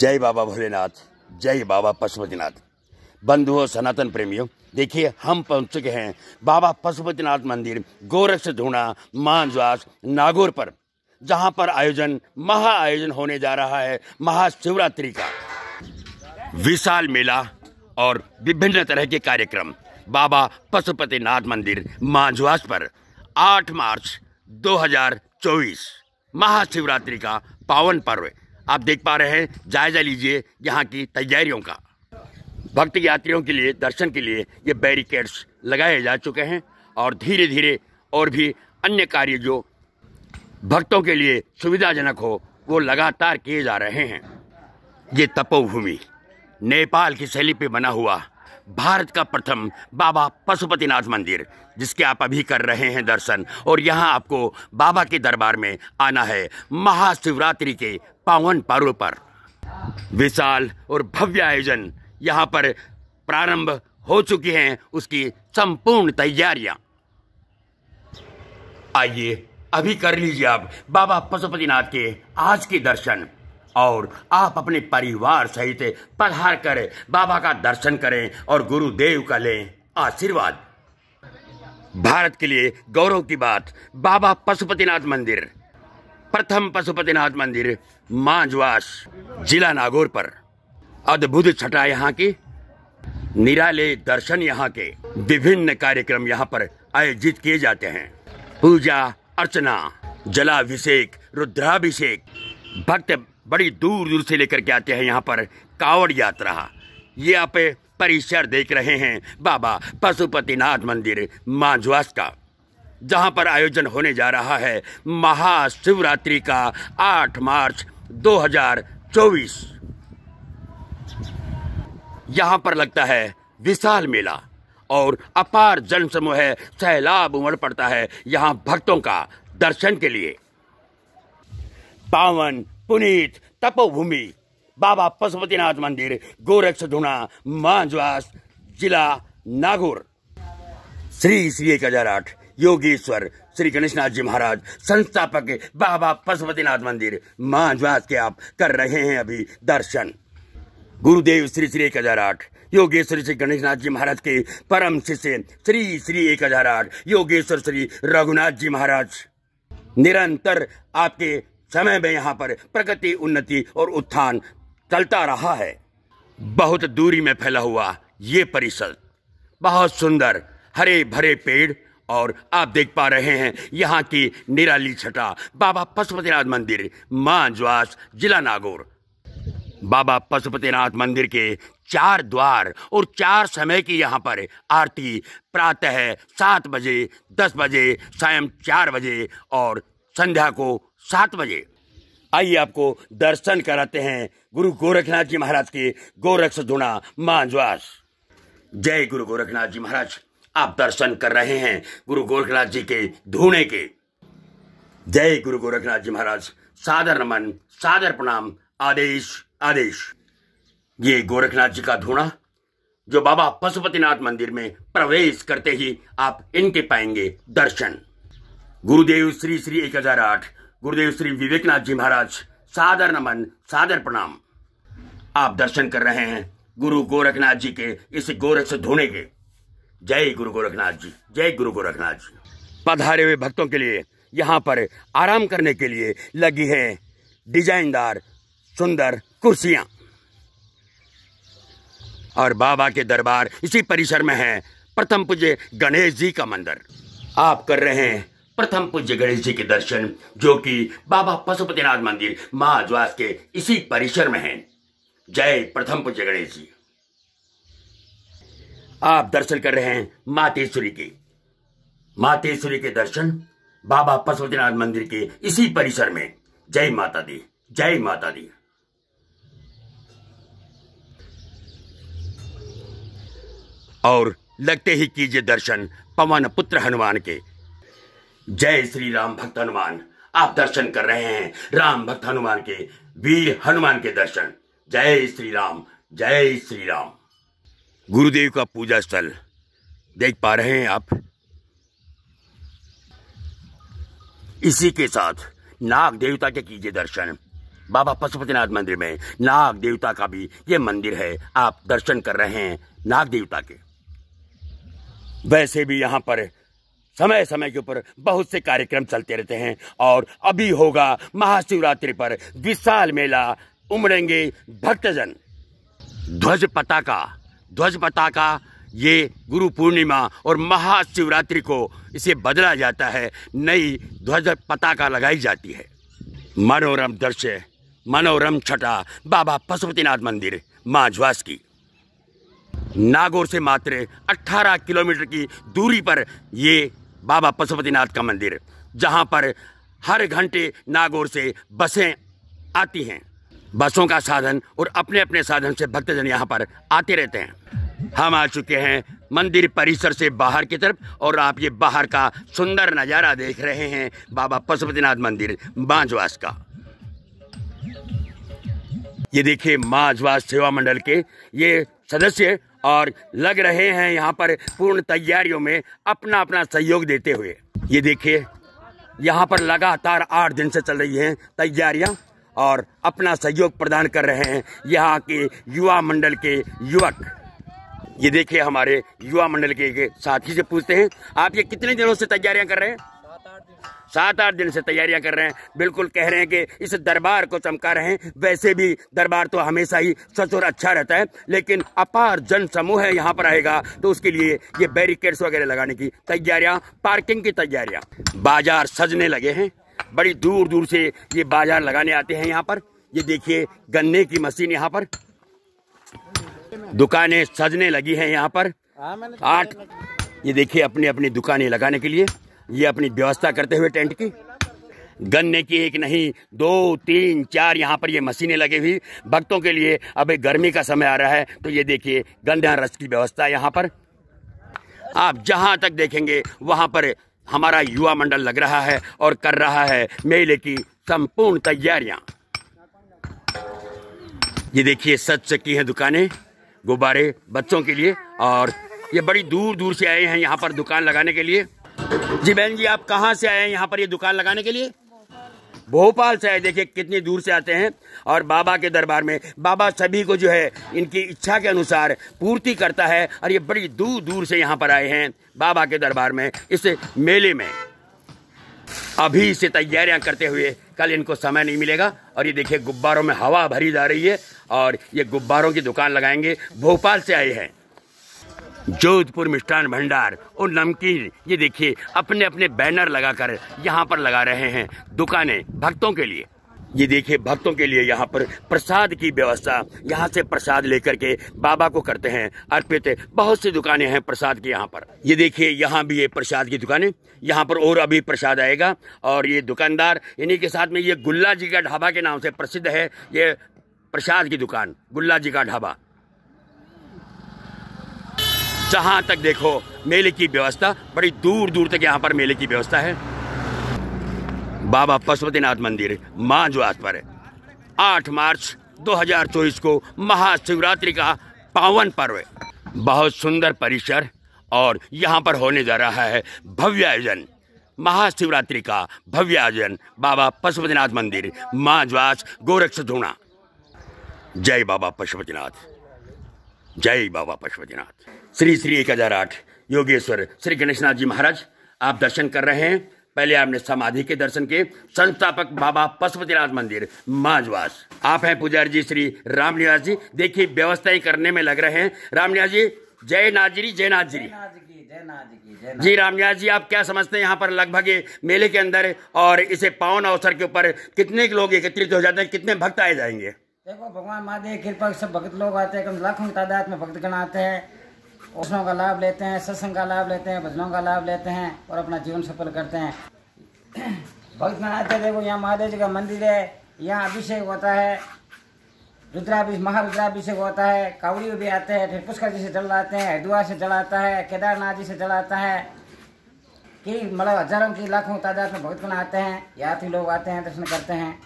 जय बाबा भोलेनाथ जय बाबा पशुपतिनाथ बंधुओं सनातन प्रेमियों देखिए हम पहुंच चुके हैं बाबा पशुपतिनाथ मंदिर गोरक्ष धूणा मानजवास नागौर पर जहां पर आयोजन महा आयोजन होने जा रहा है महाशिवरात्रि का विशाल मेला और विभिन्न तरह के कार्यक्रम बाबा पशुपतिनाथ मंदिर मांझवास पर 8 मार्च 2024 महाशिवरात्रि का पावन पर्व आप देख पा रहे हैं जायजा लीजिए यहाँ की तैयारियों का भक्त यात्रियों के लिए दर्शन के लिए ये बैरिकेड्स लगाए जा चुके हैं और धीरे धीरे और भी अन्य कार्य जो भक्तों के लिए सुविधाजनक हो वो लगातार किए जा रहे हैं ये तपोभूमि नेपाल की शैली पे बना हुआ भारत का प्रथम बाबा पशुपतिनाथ मंदिर जिसके आप अभी कर रहे हैं दर्शन और यहाँ आपको बाबा के दरबार में आना है महाशिवरात्रि के पावन पारो पर विशाल और भव्य आयोजन यहाँ पर प्रारंभ हो चुकी हैं उसकी संपूर्ण तैयारियां आइए अभी कर लीजिए आप बाबा पशुपतिनाथ के आज के दर्शन और आप अपने परिवार सहित पधार कर बाबा का दर्शन करें और गुरुदेव का लें आशीर्वाद भारत के लिए गौरव की बात बाबा पशुपतिनाथ मंदिर प्रथम पशुपतिनाथ मंदिर मांझवास जिला नागौर पर अद्भुत छटा यहाँ की निराले दर्शन यहाँ के विभिन्न कार्यक्रम यहाँ पर आयोजित किए जाते हैं पूजा अर्चना जलाभिषेक रुद्राभिषेक भक्त बड़ी दूर दूर से लेकर के आते हैं यहाँ पर कावड़ यात्रा ये आप परिसर देख रहे हैं बाबा पशुपतिनाथ मंदिर मांझवास का जहां पर आयोजन होने जा रहा है महाशिवरात्रि का 8 मार्च 2024 यहां पर लगता है विशाल मेला और अपार जन समूह सैलाब उमड़ पड़ता है यहाँ भक्तों का दर्शन के लिए पावन पुनीत तपोभूमि बाबा पशुपतिनाथ मंदिर गोरक्ष धुना मांझवास जिला नागौर श्री श्री एक हजार आठ योगेश्वर श्री गणेशनाथ जी महाराज संस्थापक बाबा पशुपतिनाथ मंदिर मांझवास के आप कर रहे हैं अभी दर्शन गुरुदेव श्री श्री एक हजार आठ योगेश्वर श्री गणेशनाथ जी महाराज के परम शिष्य श्री श्री एक हजार आठ योगेश्वर श्री रघुनाथ जी महाराज निरंतर आपके समय में यहाँ पर प्रगति उन्नति और उत्थान चलता रहा है बहुत दूरी में फैला हुआ ये परिसर बहुत सुंदर हरे भरे पेड़ और आप देख पा रहे हैं यहाँ की निराली छटा बाबा पशुपतिनाथ मंदिर माँ ज्वास जिला नागौर बाबा पशुपतिनाथ मंदिर के चार द्वार और चार समय की यहाँ पर आरती प्रातः सात बजे दस बजे सायं चार बजे और संध्या को सात बजे आइए आपको दर्शन कराते हैं गुरु गोरखनाथ जी महाराज के गोरक्ष धुना मां ज्वास जय गुरु गोरखनाथ जी महाराज आप दर्शन कर रहे हैं गुरु गोरखनाथ जी के धूने के जय गुरु गोरखनाथ जी महाराज सादर नमन सादर प्रणाम आदेश आदेश ये गोरखनाथ जी का धूणा जो बाबा पशुपतिनाथ मंदिर में प्रवेश करते ही आप इनके पाएंगे दर्शन गुरुदेव श्री श्री एक हजार आठ गुरुदेव श्री विवेकनाथ जी महाराज सादर नमन सादर प्रणाम आप दर्शन कर रहे हैं गुरु गोरखनाथ जी के इस गोरख से धोने के जय गुरु गोरखनाथ जी जय गुरु गोरखनाथ जी पधारे हुए भक्तों के लिए यहाँ पर आराम करने के लिए लगी है डिजाइनदार सुंदर कुर्सियां और बाबा के दरबार इसी परिसर में है प्रथम पूज्य गणेश जी का मंदिर आप कर रहे हैं प्रथम पूज्य गणेश जी के दर्शन जो कि बाबा पशुपतिनाथ मंदिर महाजवास के इसी परिसर में है जय प्रथम पूज्य गणेश जी आप दर्शन कर रहे हैं मातेश्वरी के मातेश्वरी के दर्शन बाबा पशुपतिनाथ मंदिर के इसी परिसर में जय माता दी जय माता दी और लगते ही कीजिए दर्शन पवन पुत्र हनुमान के जय श्री राम भक्त हनुमान आप दर्शन कर रहे हैं राम भक्त हनुमान के वीर हनुमान के दर्शन जय श्री राम जय श्री राम गुरुदेव का पूजा स्थल देख पा रहे हैं आप इसी के साथ नाग देवता के कीजिए दर्शन बाबा पशुपतिनाथ मंदिर में नाग देवता का भी ये मंदिर है आप दर्शन कर रहे हैं नाग देवता के वैसे भी यहां पर समय समय के ऊपर बहुत से कार्यक्रम चलते रहते हैं और अभी होगा महाशिवरात्रि पर विशाल मेला उमड़ेंगे भक्तजन ध्वज पताका ध्वज पताका ये गुरु पूर्णिमा और महाशिवरात्रि को इसे बदला जाता है नई ध्वज पताका लगाई जाती है मनोरम दृश्य मनोरम छटा बाबा पशुपतिनाथ मंदिर माँ ज्वास की नागौर से मात्र 18 किलोमीटर की दूरी पर ये बाबा पशुपतिनाथ का मंदिर जहाँ पर हर घंटे नागौर से बसें आती हैं बसों का साधन और अपने अपने साधन से भक्तजन यहाँ पर आते रहते हैं हम आ चुके हैं मंदिर परिसर से बाहर की तरफ और आप ये बाहर का सुंदर नज़ारा देख रहे हैं बाबा पशुपतिनाथ मंदिर बांझवास का ये देखिए अजवास सेवा मंडल के ये सदस्य और लग रहे हैं यहाँ पर पूर्ण तैयारियों में अपना अपना सहयोग देते हुए ये देखिए यहाँ पर लगातार आठ दिन से चल रही हैं तैयारियाँ और अपना सहयोग प्रदान कर रहे हैं यहाँ के युवा मंडल के युवक ये देखिए हमारे युवा मंडल के, साथी से पूछते हैं आप ये कितने दिनों से तैयारियां कर रहे हैं सात आठ दिन से तैयारियां कर रहे हैं बिल्कुल कह रहे हैं कि इस दरबार को चमका रहे हैं वैसे भी दरबार तो हमेशा ही सच और अच्छा रहता है लेकिन अपार जन समूह है यहाँ पर आएगा तो उसके लिए ये बैरिकेड्स वगैरह लगाने की तैयारियां पार्किंग की तैयारियां बाजार सजने लगे हैं बड़ी दूर दूर से ये बाजार लगाने आते हैं यहाँ पर ये देखिए गन्ने की मशीन यहाँ पर दुकानें सजने लगी हैं यहाँ पर हाँ, तो आठ ये देखिए अपनी अपनी दुकानें लगाने के लिए ये अपनी व्यवस्था करते हुए टेंट की गन्ने की एक नहीं दो तीन चार यहाँ पर ये मशीनें लगी हुई भक्तों के लिए अब गर्मी का समय आ रहा है तो ये देखिए गन्ना रस की व्यवस्था यहाँ पर आप जहाँ तक देखेंगे वहाँ पर हमारा युवा मंडल लग रहा है और कर रहा है मेले की संपूर्ण तैयारियां ये देखिए सच की है दुकानें गुब्बारे बच्चों के लिए और ये बड़ी दूर दूर से आए हैं यहाँ पर दुकान लगाने के लिए जी बहन जी आप कहाँ से आए हैं यहाँ पर ये दुकान लगाने के लिए भोपाल से आए देखिए कितनी दूर से आते हैं और बाबा के दरबार में बाबा सभी को जो है इनकी इच्छा के अनुसार पूर्ति करता है और ये बड़ी दूर दूर से यहाँ पर आए हैं बाबा के दरबार में इस मेले में अभी से तैयारियां करते हुए कल इनको समय नहीं मिलेगा और ये देखिए गुब्बारों में हवा भरी जा रही है और ये गुब्बारों की दुकान लगाएंगे भोपाल से आए हैं जोधपुर मिष्ठान भंडार और नमकीन ये देखिए अपने अपने बैनर लगाकर यहाँ पर लगा रहे हैं दुकानें भक्तों के लिए ये देखिए भक्तों के लिए यहाँ पर प्रसाद की व्यवस्था यहाँ से प्रसाद लेकर के बाबा को करते हैं अर्पित बहुत सी दुकानें हैं प्रसाद की यहाँ पर ये देखिए यहाँ भी ये प्रसाद की दुकानें यहाँ पर और अभी प्रसाद आएगा और ये दुकानदार इन्हीं के साथ में ये गुल्ला जी का ढाबा के नाम से प्रसिद्ध है ये प्रसाद की दुकान गुल्ला जी का ढाबा जहाँ तक देखो मेले की व्यवस्था बड़ी दूर दूर तक यहाँ पर मेले की व्यवस्था है बाबा पशुपतिनाथ मंदिर माँ जो आज पर आठ मार्च 2024 को महाशिवरात्रि का पावन पर्व बहुत सुंदर परिसर और यहाँ पर होने जा रहा है भव्य आयोजन महाशिवरात्रि का भव्य आयोजन बाबा पशुपतिनाथ मंदिर माँ ज्वास गोरक्ष धूणा जय बाबा पशुपतिनाथ जय बाबा पशुपतिनाथ श्री श्री एक हजार आठ योगेश्वर श्री गणेशनाथ जी महाराज आप दर्शन कर रहे हैं पहले आपने समाधि के दर्शन के संस्थापक बाबा पशुपतिनाथ मंदिर माजवास आप हैं पुजारी जी श्री रामनिवास जी देखिए व्यवस्थाएं करने में लग रहे हैं रामनिवास जी जय नाजरी जय नाजरी जी रामनिवास जी आप क्या समझते हैं यहाँ पर लगभग मेले के अंदर और इसे पावन अवसर के ऊपर कितने लोग एकत्रित हो जाते हैं कितने भक्त आए जाएंगे देखो भगवान महादेव कृपा सब भक्त लोग आते हैं लाखों तादाद में भक्तगण आते हैं औषधों का लाभ लेते हैं सत्संग का लाभ लेते हैं भजनों का लाभ लेते हैं और अपना जीवन सफल करते हैं भक्त मनाते देखो यहाँ महादेव जी का मंदिर है यहाँ अभिषेक होता है रुद्राभिषेक महारुद्राभिषेक होता है कावड़ी भी आते हैं फिर पुष्कर जी से चढ़ाते हैं हरिद्वार से आता है केदारनाथ जी से आता है कि मतलब हजारों की लाखों तादाद में भगत आते हैं यात्री लोग आते हैं दर्शन करते हैं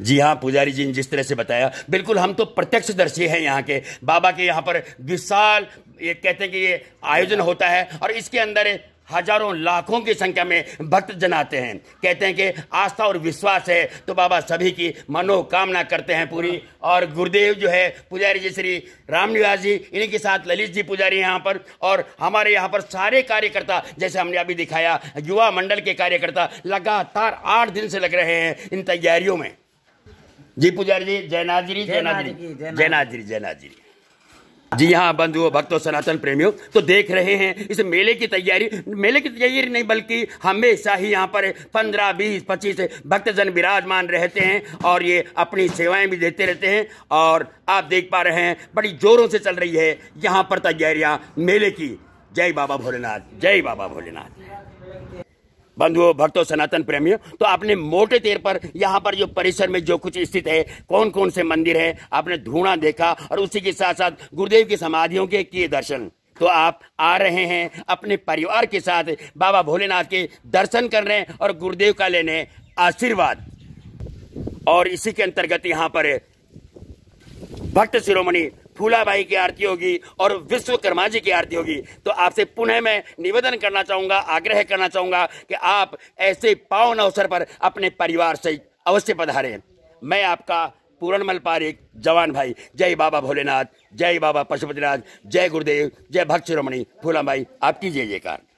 जी हाँ पुजारी जी ने जिस तरह से बताया बिल्कुल हम तो प्रत्यक्ष दर्शी हैं यहाँ के बाबा के यहाँ पर विशाल ये कहते हैं कि ये आयोजन होता है और इसके अंदर हजारों लाखों की संख्या में भक्त जन आते हैं कहते हैं कि आस्था और विश्वास है तो बाबा सभी की मनोकामना करते हैं पूरी और गुरुदेव जो है पुजारी जी श्री रामनिवास जी इन्हीं के साथ ललित जी पुजारी यहाँ पर और हमारे यहाँ पर सारे कार्यकर्ता जैसे हमने अभी दिखाया युवा मंडल के कार्यकर्ता लगातार आठ दिन से लग रहे हैं इन तैयारियों में जी पुजारी जी जयनाजरी जयनाजरी जयनाजरी जयनाजरी जी हाँ बंधुओं भक्तों सनातन प्रेमियों तो देख रहे हैं इस मेले की तैयारी मेले की तैयारी नहीं बल्कि हमेशा ही यहाँ पर पंद्रह बीस पच्चीस भक्तजन विराजमान रहते हैं और ये अपनी सेवाएं भी देते रहते हैं और आप देख पा रहे हैं बड़ी जोरों से चल रही है यहाँ पर तैयारियाँ मेले की जय बाबा भोलेनाथ जय बाबा भोलेनाथ बंधुओं भक्तों सनातन प्रेमियों तो आपने मोटे तेर पर यहाँ पर जो परिसर में जो कुछ स्थित है कौन कौन से मंदिर है आपने धूणा देखा और उसी के साथ साथ गुरुदेव की समाधियों के किए दर्शन तो आप आ रहे हैं अपने परिवार के साथ बाबा भोलेनाथ के दर्शन कर रहे हैं और गुरुदेव का लेने आशीर्वाद और इसी के अंतर्गत यहाँ पर भक्त शिरोमणि फूलाबाई की आरती होगी और विश्वकर्मा जी की आरती होगी तो आपसे पुनः मैं निवेदन करना चाहूँगा आग्रह करना चाहूंगा कि आप ऐसे पावन अवसर पर अपने परिवार से अवश्य पधारें मैं आपका पूरणमल पारिक जवान भाई जय बाबा भोलेनाथ जय बाबा पशुपतिनाथ जय गुरुदेव जय भक्त शिरोमणि फूलाबाई आपकी जय जयकार